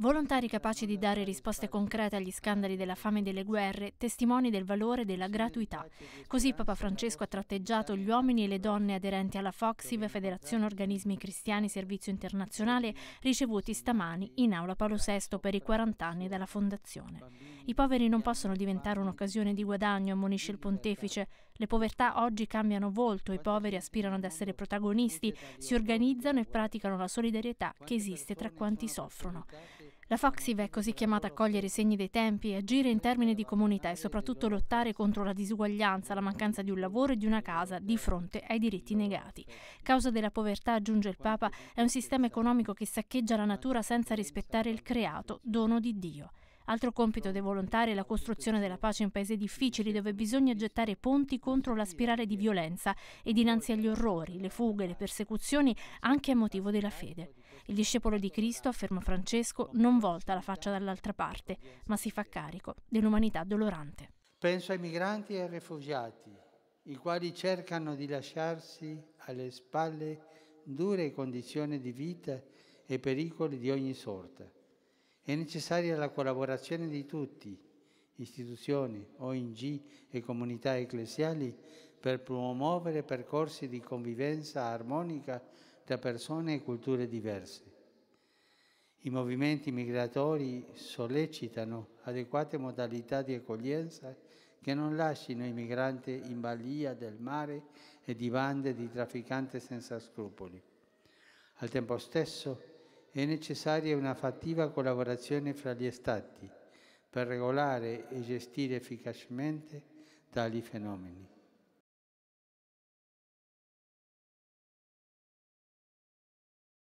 Volontari capaci di dare risposte concrete agli scandali della fame e delle guerre, testimoni del valore della gratuità. Così Papa Francesco ha tratteggiato gli uomini e le donne aderenti alla FOXIV, Federazione Organismi Cristiani Servizio Internazionale, ricevuti stamani in aula Paolo VI per i 40 anni dalla Fondazione. I poveri non possono diventare un'occasione di guadagno, ammonisce il pontefice. Le povertà oggi cambiano volto, i poveri aspirano ad essere protagonisti, si organizzano e praticano la solidarietà che esiste tra quanti soffrono. La FOXIV è così chiamata a cogliere i segni dei tempi, agire in termini di comunità e soprattutto lottare contro la disuguaglianza, la mancanza di un lavoro e di una casa di fronte ai diritti negati. Causa della povertà, aggiunge il Papa, è un sistema economico che saccheggia la natura senza rispettare il creato, dono di Dio. Altro compito dei volontari è la costruzione della pace in paesi difficili dove bisogna gettare ponti contro la spirale di violenza e dinanzi agli orrori, le fughe, le persecuzioni, anche a motivo della fede. Il discepolo di Cristo, afferma Francesco, non volta la faccia dall'altra parte, ma si fa carico dell'umanità dolorante. Penso ai migranti e ai rifugiati, i quali cercano di lasciarsi alle spalle dure condizioni di vita e pericoli di ogni sorta è necessaria la collaborazione di tutti, istituzioni, ONG e comunità ecclesiali, per promuovere percorsi di convivenza armonica tra persone e culture diverse. I movimenti migratori sollecitano adeguate modalità di accoglienza che non lasciano i migranti in balia del mare e di bande di trafficanti senza scrupoli. Al tempo stesso, è necessaria una fattiva collaborazione fra gli Stati per regolare e gestire efficacemente tali fenomeni.